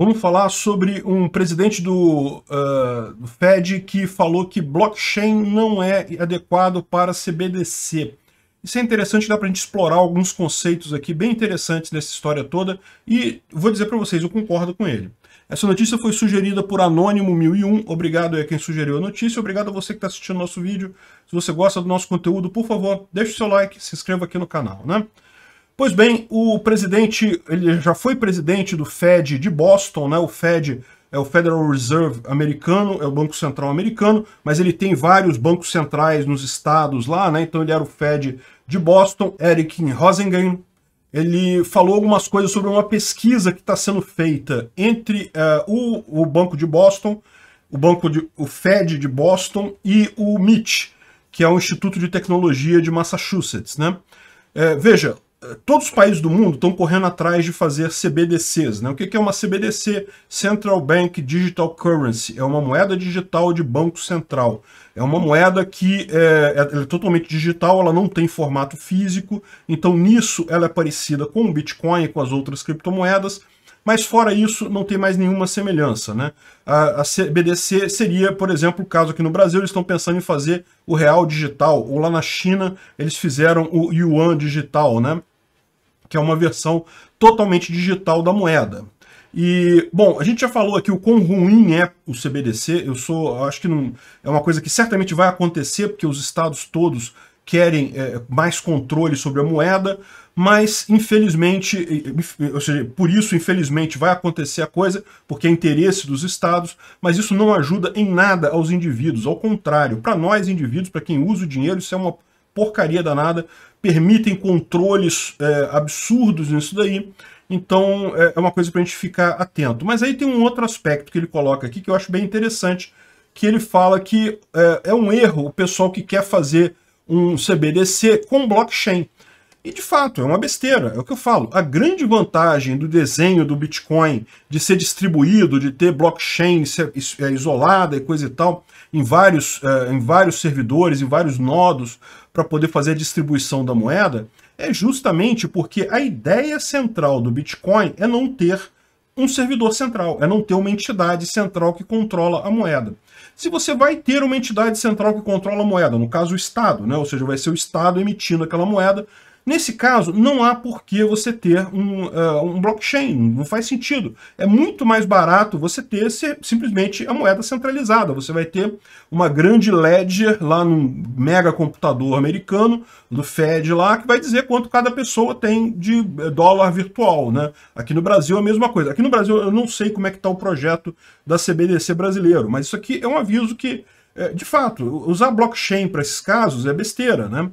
Vamos falar sobre um presidente do, uh, do, Fed que falou que blockchain não é adequado para CBDC. Isso é interessante, dá para a gente explorar alguns conceitos aqui bem interessantes nessa história toda. E vou dizer para vocês, eu concordo com ele. Essa notícia foi sugerida por Anônimo 1001. Obrigado a quem sugeriu a notícia. Obrigado a você que está assistindo nosso vídeo. Se você gosta do nosso conteúdo, por favor, deixe o seu like, se inscreva aqui no canal. né? Pois bem, o presidente, ele já foi presidente do Fed de Boston, né? O Fed é o Federal Reserve americano, é o Banco Central americano, mas ele tem vários bancos centrais nos estados lá, né? Então ele era o Fed de Boston, Eric Rosengan. Ele falou algumas coisas sobre uma pesquisa que está sendo feita entre uh, o, o Banco de Boston, o banco de, o Fed de Boston e o MIT, que é o Instituto de Tecnologia de Massachusetts, né? É, veja, todos os países do mundo estão correndo atrás de fazer CBDCs. Né? O que é uma CBDC? Central Bank Digital Currency. É uma moeda digital de banco central. É uma moeda que é, é, é totalmente digital, ela não tem formato físico, então nisso ela é parecida com o Bitcoin e com as outras criptomoedas, mas fora isso não tem mais nenhuma semelhança. Né? A, a CBDC seria, por exemplo, o caso aqui no Brasil, eles estão pensando em fazer o real digital, ou lá na China eles fizeram o yuan digital. Né? que é uma versão totalmente digital da moeda. E, bom, a gente já falou aqui o quão ruim é o CBDC. Eu sou, acho que não, é uma coisa que certamente vai acontecer, porque os estados todos querem é, mais controle sobre a moeda, mas infelizmente, ou seja, por isso infelizmente vai acontecer a coisa, porque é interesse dos estados, mas isso não ajuda em nada aos indivíduos, ao contrário, para nós indivíduos, para quem usa o dinheiro, isso é uma porcaria danada, permitem controles é, absurdos nisso daí. Então é, é uma coisa para a gente ficar atento. Mas aí tem um outro aspecto que ele coloca aqui que eu acho bem interessante, que ele fala que é, é um erro o pessoal que quer fazer um CBDC com blockchain. E de fato, é uma besteira, é o que eu falo. A grande vantagem do desenho do Bitcoin, de ser distribuído, de ter blockchain é, isolada e coisa e tal, em vários, é, em vários servidores, em vários nodos, para poder fazer a distribuição da moeda, é justamente porque a ideia central do Bitcoin é não ter um servidor central, é não ter uma entidade central que controla a moeda. Se você vai ter uma entidade central que controla a moeda, no caso o Estado, né? ou seja, vai ser o Estado emitindo aquela moeda, Nesse caso, não há por que você ter um, uh, um blockchain, não faz sentido. É muito mais barato você ter se, simplesmente a moeda centralizada. Você vai ter uma grande ledger lá num mega computador americano, do Fed lá, que vai dizer quanto cada pessoa tem de eh, dólar virtual. Né? Aqui no Brasil é a mesma coisa. Aqui no Brasil eu não sei como é que está o projeto da CBDC brasileiro, mas isso aqui é um aviso que, eh, de fato, usar blockchain para esses casos é besteira, né?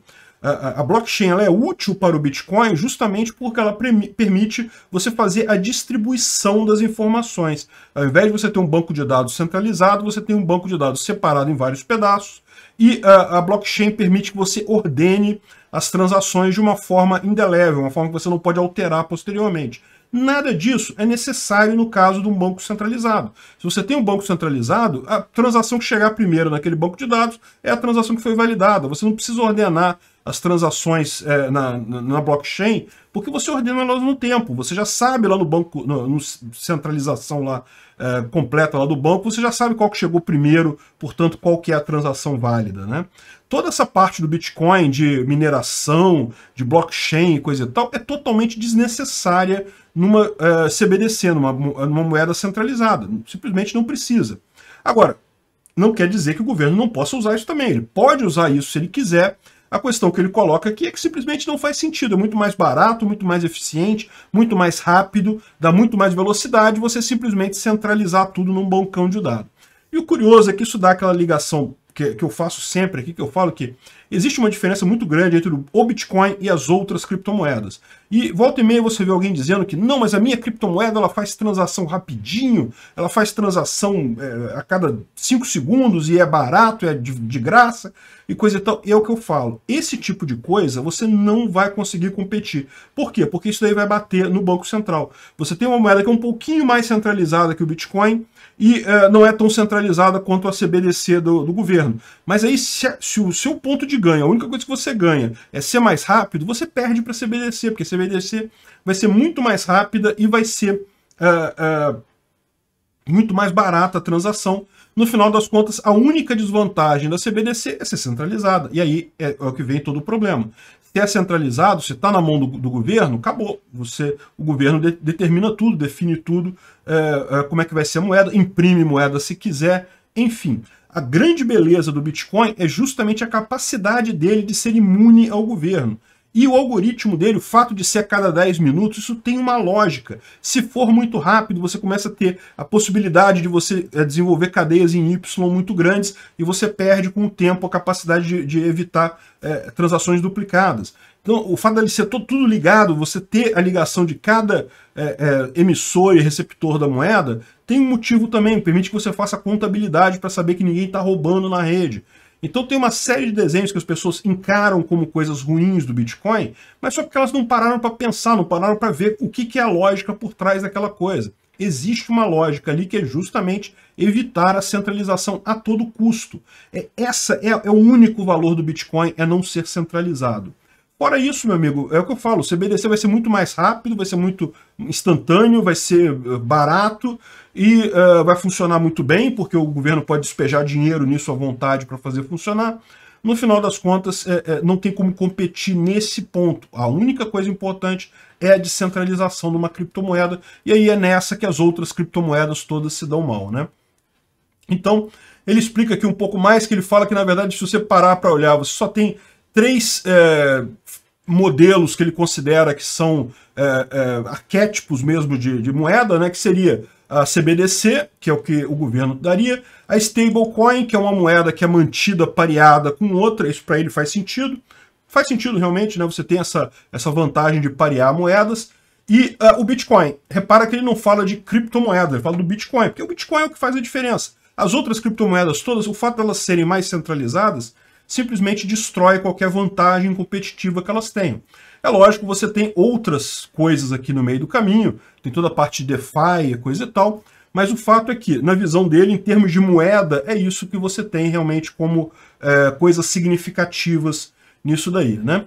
a, blockchain ela é útil para o Bitcoin justamente porque ela permite você fazer a distribuição das informações. Ao invés de você ter um banco de dados centralizado, você tem um banco de dados separado em vários pedaços e a, a blockchain permite que você ordene as transações de uma forma indelével, uma forma que você não pode alterar posteriormente. Nada disso é necessário no caso de um banco centralizado. Se você tem um banco centralizado, a transação que chegar primeiro naquele banco de dados é a transação que foi validada. Você não precisa ordenar as transações é, na, na blockchain, porque você ordena elas no tempo. Você já sabe lá no banco, na centralização lá é, completa lá do banco, você já sabe qual que chegou primeiro, portanto, qual que é a transação válida. Né? Toda essa parte do Bitcoin de mineração, de blockchain e coisa e tal, é totalmente desnecessária numa é, CBDC, numa, numa moeda centralizada. Simplesmente não precisa. Agora, não quer dizer que o governo não possa usar isso também. Ele pode usar isso se ele quiser, a questão que ele coloca aqui é que simplesmente não faz sentido. É muito mais barato, muito mais eficiente, muito mais rápido, dá muito mais velocidade você simplesmente centralizar tudo num bancão de dados. E o curioso é que isso dá aquela ligação que, que eu faço sempre aqui, que eu falo que existe uma diferença muito grande entre o Bitcoin e as outras criptomoedas. E volta e meia você vê alguém dizendo que não, mas a minha criptomoeda ela faz transação rapidinho, ela faz transação é, a cada 5 segundos e é barato, é de, de graça e coisa e tal. E é o que eu falo. Esse tipo de coisa você não vai conseguir competir. Por quê? Porque isso daí vai bater no Banco Central. Você tem uma moeda que é um pouquinho mais centralizada que o Bitcoin e é, não é tão centralizada quanto a CBDC do, do governo. Mas aí, se, se, o seu ponto de ganho, a única coisa que você ganha é ser mais rápido, você perde para a CBDC, porque você CBDC vai vai ser muito mais rápida e vai ser uh, uh, muito mais barata a transação. No final das contas, a única desvantagem da CBDC é ser centralizada. E aí é, é o que vem todo o problema. Se é centralizado, se está na mão do, do, governo, acabou. Você, o governo de, determina tudo, define tudo, é, é, como é que vai ser a moeda, imprime moeda se quiser, enfim. A grande beleza do Bitcoin é justamente a capacidade dele de ser imune ao governo. E o algoritmo dele, o fato de ser a cada 10 minutos, isso tem uma lógica. Se for muito rápido, você começa a ter a possibilidade de você eh, desenvolver cadeias em Y muito grandes e você perde com o tempo a capacidade de, de evitar é, transações duplicadas. Então, o fato de ser tudo ligado, você ter a ligação de cada é, é, emissor e receptor da moeda, tem um motivo também, permite que você faça contabilidade para saber que ninguém está roubando na rede. Então tem uma série de desenhos que as pessoas encaram como coisas ruins do Bitcoin, mas só porque elas não pararam para pensar, não pararam para ver o que, que é a lógica por trás daquela coisa. Existe uma lógica ali que é justamente evitar a centralização a todo custo. É, essa é, é o único valor do Bitcoin, é não ser centralizado. Fora isso, meu amigo, é o que eu falo, o CBDC vai ser muito mais rápido, vai ser muito instantâneo, vai ser eh, barato e uh, vai funcionar muito bem, porque o governo pode despejar dinheiro nisso à vontade para fazer funcionar. No final das contas, é, é, não tem como competir nesse ponto. A única coisa importante é a descentralização de uma criptomoeda, e aí é nessa que as outras criptomoedas todas se dão mal, né? Então, ele explica aqui um pouco mais, que ele fala que, na verdade, se você parar para olhar, você só tem três é, modelos que ele considera que são é, é, arquétipos mesmo de, de, moeda, né, que seria a CBDC, que é o que o governo daria, a stablecoin, que é uma moeda que é mantida pareada com outra, isso para ele faz sentido, faz sentido realmente, né, você tem essa, essa vantagem de parear moedas, e uh, o Bitcoin, repara que ele não fala de criptomoeda, ele fala do Bitcoin, porque o Bitcoin é o que faz a diferença. As outras criptomoedas todas, o fato delas elas serem mais centralizadas, simplesmente destrói qualquer vantagem competitiva que elas tenham. É lógico, você tem outras coisas aqui no meio do caminho, tem toda a parte de DeFi, coisa e tal, mas o fato é que, na visão dele, em termos de moeda, é isso que você tem realmente como é, coisas significativas nisso daí, né?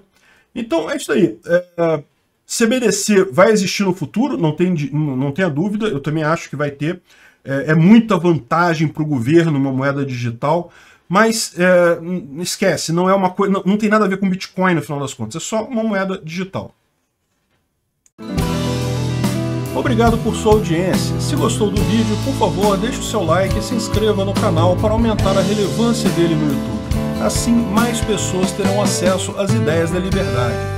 Então, é isso daí. é, CBDC é, vai existir no futuro, não, tem, não tenha dúvida, eu também acho que vai ter. É, é muita vantagem para o governo uma moeda digital. Mas é, hum, esquece, não é uma coisa, não, não tem nada a ver com Bitcoin no final das contas, é só uma moeda digital. Obrigado por sua audiência. Se gostou do vídeo, por favor, deixe o seu like e se inscreva no canal para aumentar a relevância dele no YouTube. Assim, mais pessoas terão acesso às ideias da liberdade